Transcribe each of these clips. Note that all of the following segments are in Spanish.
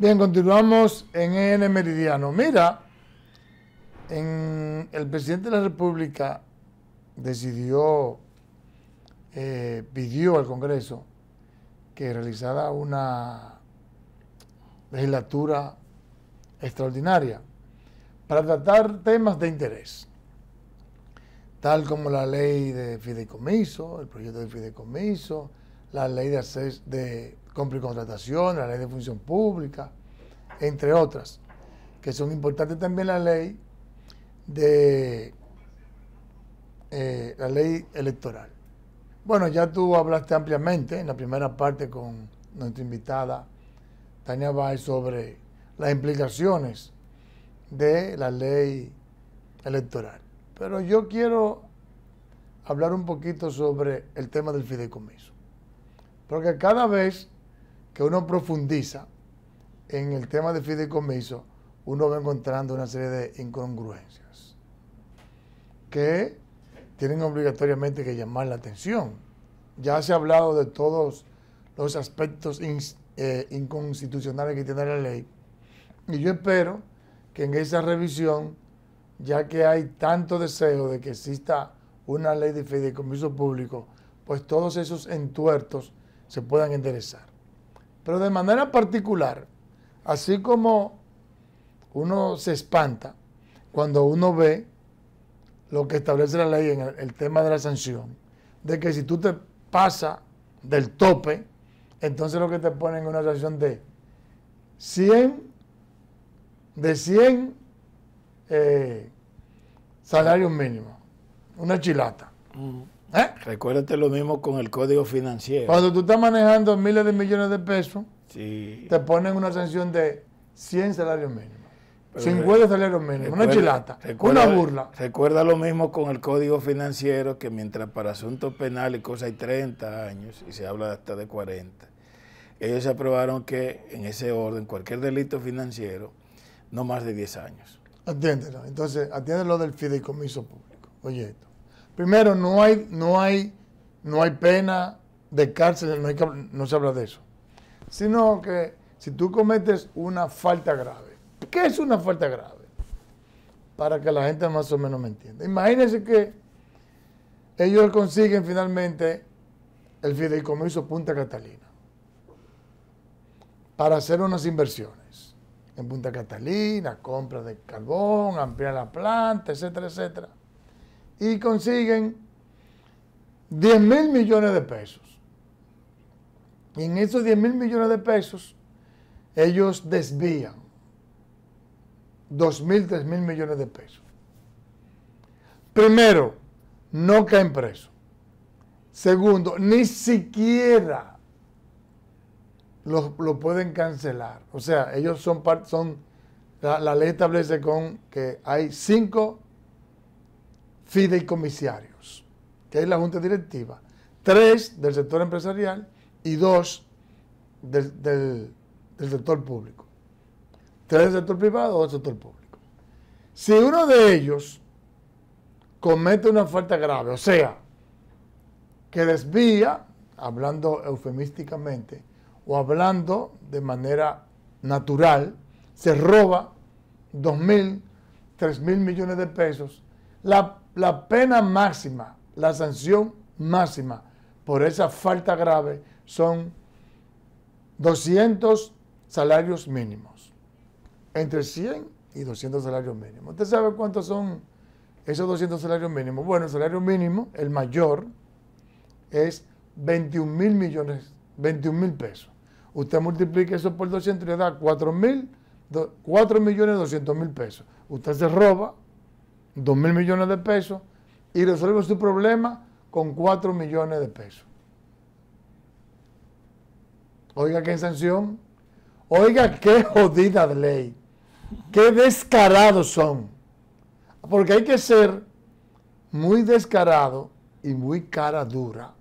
Bien, continuamos en e N Meridiano. Mira, el presidente de la República decidió, eh, pidió al Congreso que realizara una legislatura extraordinaria para tratar temas de interés, tal como la ley de fideicomiso, el proyecto de fideicomiso, la ley de, acceso, de compra contratación, la ley de función pública, entre otras, que son importantes también la ley de eh, la ley electoral. Bueno, ya tú hablaste ampliamente en la primera parte con nuestra invitada Tania Bay sobre las implicaciones de la ley electoral. Pero yo quiero hablar un poquito sobre el tema del fideicomiso. Porque cada vez que uno profundiza en el tema de fideicomiso, uno va encontrando una serie de incongruencias que tienen obligatoriamente que llamar la atención. Ya se ha hablado de todos los aspectos eh, inconstitucionales que tiene la ley y yo espero que en esa revisión, ya que hay tanto deseo de que exista una ley de fideicomiso público, pues todos esos entuertos se puedan enderezar. Pero de manera particular, así como uno se espanta cuando uno ve lo que establece la ley en el, tema de la sanción, de que si tú te pasas del tope, entonces lo que te ponen es una sanción de 100, de 100 eh, salarios mínimos, una chilata. ¿Eh? Recuérdate lo mismo con el código financiero. Cuando tú estás manejando miles de millones de pesos, te ponen una sanción de 100 salarios mínimos. 50 salarios mínimos, una chilata, una burla. Recuerda lo mismo con el código financiero, que mientras para asuntos penales y hay 30 años, y se habla hasta de 40, ellos aprobaron que en ese orden, cualquier delito financiero, no más de 10 años. Atiéndelo. Entonces, atiéndelo del fideicomiso público. Oye esto. Primero, no hay, no hay, no hay pena de cárcel, no, no se habla de eso. Sino que si tú cometes una falta grave, ¿qué es una falta grave? Para que la gente más o menos me entienda. Imagínense que ellos consiguen finalmente el fideicomiso Punta Catalina para hacer unas inversiones en Punta Catalina, compra de carbón, ampliar la planta, etcétera, etcétera y consiguen 10 mil millones de pesos. Y en esos 10 mil millones de pesos, ellos desvían 2 mil, 3 mil millones de pesos. Primero, no caen presos. Segundo, ni siquiera lo, pueden cancelar. O sea, ellos son, son la, ley establece con que hay cinco fideicomisarios, que es la junta directiva, tres del sector empresarial y dos del, sector público. Tres del sector privado, dos del sector público. Si uno de ellos comete una falta grave, o sea, que desvía, hablando eufemísticamente, o hablando de manera natural, se roba 2.000, mil millones de pesos, la la pena máxima, la sanción máxima por esa falta grave son 200 salarios mínimos. Entre 100 y 200 salarios mínimos. ¿Usted sabe cuántos son esos 200 salarios mínimos? Bueno, el salario mínimo, el mayor, es 21 mil millones, 21 mil pesos. Usted multiplica eso por 200 y le da 4 mil, 4 millones 200 mil pesos. Usted se roba 2 mil millones de pesos y resuelve su problema con 4 millones de pesos. Oiga qué sanción. Oiga qué jodida de ley. Qué descarados son. Porque hay que ser muy descarado y muy cara dura.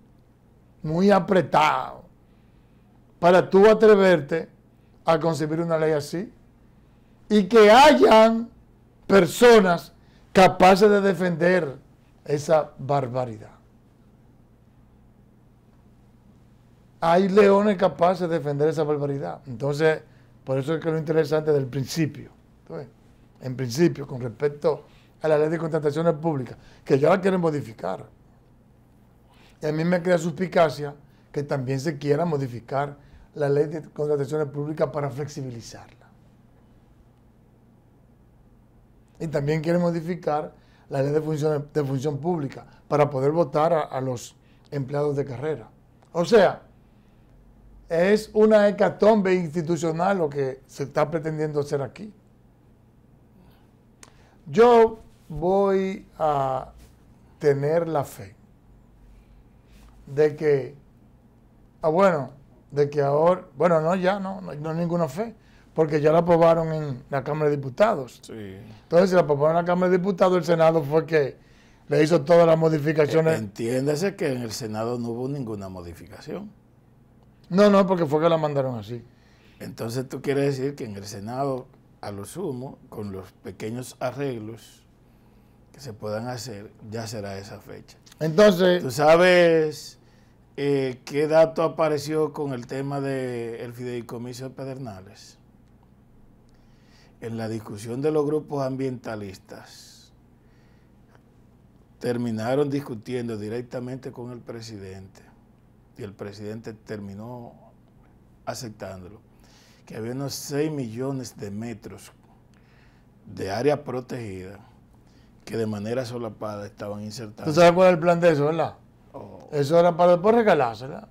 Muy apretado. Para tú atreverte a concebir una ley así. Y que hayan personas capaces de defender esa barbaridad. Hay leones capaces de defender esa barbaridad. Entonces, por eso es que lo interesante del principio, en principio, con respecto a la ley de contrataciones públicas, que ya la quieren modificar. Y a mí me crea suspicacia que también se quiera modificar la ley de contrataciones públicas para flexibilizarla. y también quiere modificar la ley de función, de función pública para poder votar a, los empleados de carrera. O sea, es una hecatombe institucional lo que se está pretendiendo hacer aquí. Yo voy a tener la fe de que, ah, bueno, de que ahora, bueno, no, ya no, no hay ninguna fe, porque ya la aprobaron en la Cámara de Diputados. Sí. Entonces, si la aprobaron en la Cámara de Diputados, el Senado fue que le hizo todas las modificaciones. E, Entiéndase que en el Senado no hubo ninguna modificación. No, no, porque fue que la mandaron así. Entonces, tú quieres decir que en el Senado, a lo sumo, con los pequeños arreglos que se puedan hacer, ya será esa fecha. Entonces. Tú sabes. Eh, ¿Qué dato apareció con el tema del fideicomiso de Pedernales? en la discusión de los grupos ambientalistas terminaron discutiendo directamente con el presidente y el presidente terminó aceptándolo, que había unos 6 millones de metros de área protegida que de manera solapada estaban insertados. ¿Tú sabes cuál es el plan de eso, verdad? Oh. Eso era para después regalársela.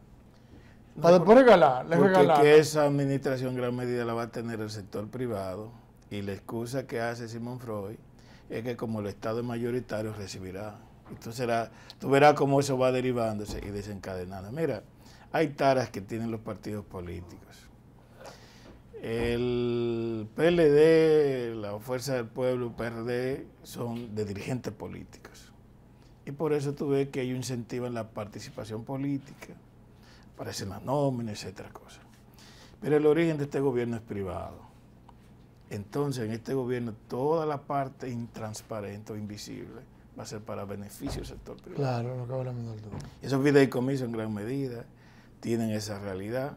Para después regalar, les Porque regalar. que esa administración en gran medida la va a tener el sector privado. Y la excusa que hace Simón Freud es que como el Estado es mayoritario recibirá. Entonces será, tú verás cómo eso va derivándose y desencadenando. Mira, hay taras que tienen los partidos políticos. El PLD, la Fuerza del Pueblo, PRD, son de dirigentes políticos. Y por eso tú ves que ellos incentivan la participación política, aparecen las nóminas, etcétera cosa. Pero el origen de este gobierno es privado. Entonces, en este gobierno, toda la parte intransparente o invisible va a ser para beneficio del sector privado. Claro, lo la menor duda. Esos fideicomisos en gran medida tienen esa realidad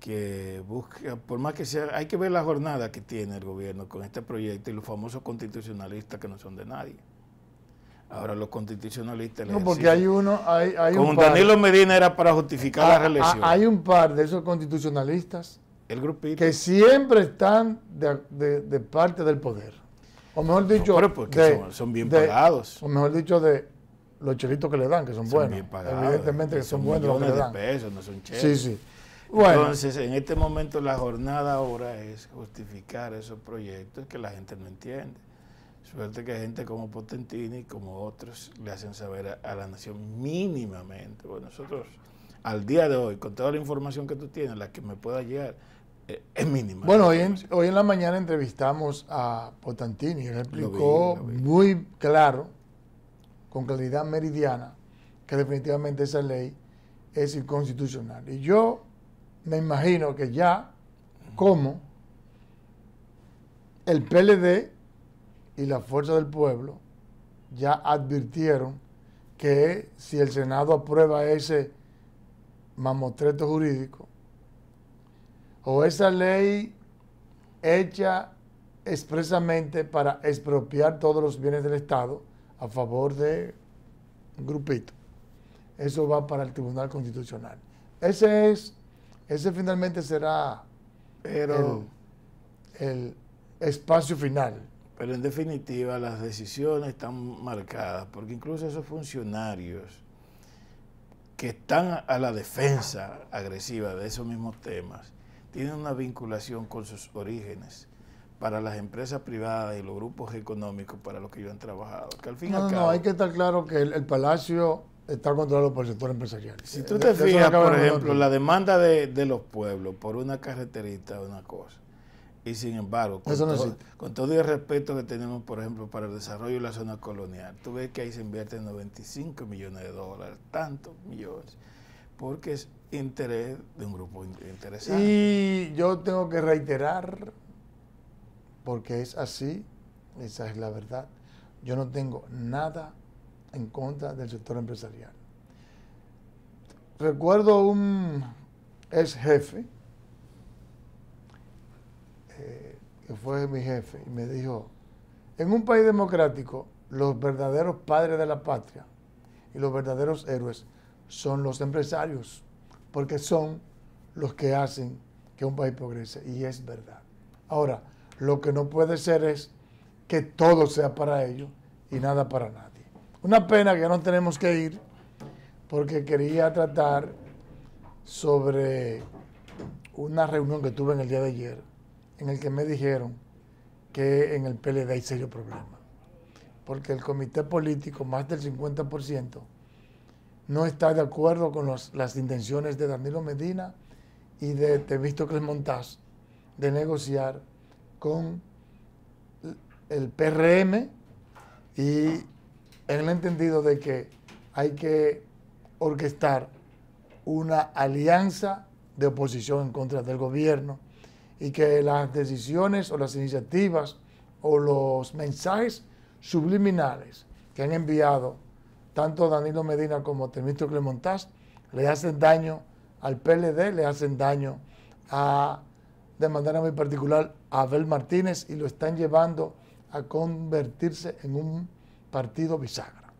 que busca, por más que sea, hay que ver la jornada que tiene el gobierno con este proyecto y los famosos constitucionalistas que no son de nadie. Ahora los constitucionalistas... No, porque hay uno... Hay, hay con Danilo Medina era para justificar la ah, ah, reelección. hay un par de esos constitucionalistas el grupito. Que siempre están de, parte del poder. O mejor dicho. porque pues son, bien pagados. O mejor dicho, de los chelitos que le dan, que son, buenos. Evidentemente que son, buenos los que De pesos, no son chelitos. Sí, sí. Entonces, en este momento la jornada ahora es justificar esos proyectos que la gente no entiende. Suerte que gente como Potentini, y como otros, le hacen saber a, a la nación mínimamente. Bueno, nosotros, al día de hoy, con toda la información que tú tienes, la que me pueda llegar, eh, es Bueno, hoy en, la mañana entrevistamos a Potantini, él explicó muy claro, con claridad meridiana, que definitivamente esa ley es inconstitucional. Y yo me imagino que ya como el PLD y la Fuerza del Pueblo ya advirtieron que si el Senado aprueba ese mamotreto jurídico, o esa ley hecha expresamente para expropiar todos los bienes del Estado a favor de un grupito. Eso va para el Tribunal Constitucional. Ese es, ese finalmente será pero, el, el espacio final. Pero en definitiva las decisiones están marcadas, porque incluso esos funcionarios que están a la defensa agresiva de esos mismos temas, tiene una vinculación con sus orígenes para las empresas privadas y los grupos económicos para los que ellos han trabajado. Que al fin no, hay que estar claro que el, Palacio está controlado por el sector empresarial. Si eh, tú te fijas, por ejemplo, la demanda de, los pueblos por una carreterita una cosa, y sin embargo, con, todo, con, todo, el respeto que tenemos, por ejemplo, para el desarrollo de la zona colonial, tú ves que ahí se invierten 95 millones de dólares, tantos millones, porque es interés de un grupo interesado Y yo tengo que reiterar, porque es así, esa es la verdad, yo no tengo nada en contra del sector empresarial. Recuerdo un ex jefe, eh, que fue mi jefe, y me dijo, en un país democrático, los verdaderos padres de la patria y los verdaderos héroes son los empresarios porque son los que hacen que un país progrese. Y es verdad. Ahora, lo que no puede ser es que todo sea para ellos y nada para nadie. Una pena que no tenemos que ir porque quería tratar sobre una reunión que tuve en el día de ayer en el que me dijeron que en el PLD hay serio problema. Porque el comité político, más del 50%, no está de acuerdo con las intenciones de Danilo Medina y de Temístocles Montaz de negociar con el PRM y en el entendido de que hay que orquestar una alianza de oposición en contra del gobierno y que las decisiones o las iniciativas o los mensajes subliminales que han enviado tanto Danilo Medina como Temito clemontás le hacen daño al PLD, le hacen daño de manera muy particular a Abel Martínez y lo están llevando a convertirse en un partido bisagra.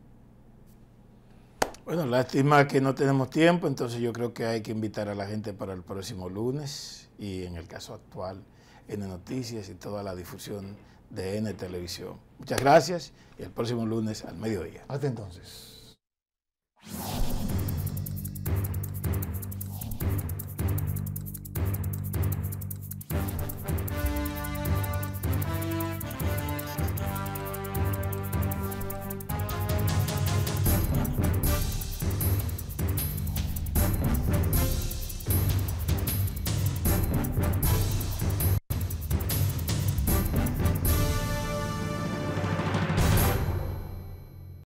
Bueno, lástima que no tenemos tiempo, entonces yo creo que hay que invitar a la gente para el próximo lunes y en el caso actual, en las noticias y toda la difusión de N Televisión. Muchas gracias y el próximo lunes al mediodía. Hasta entonces.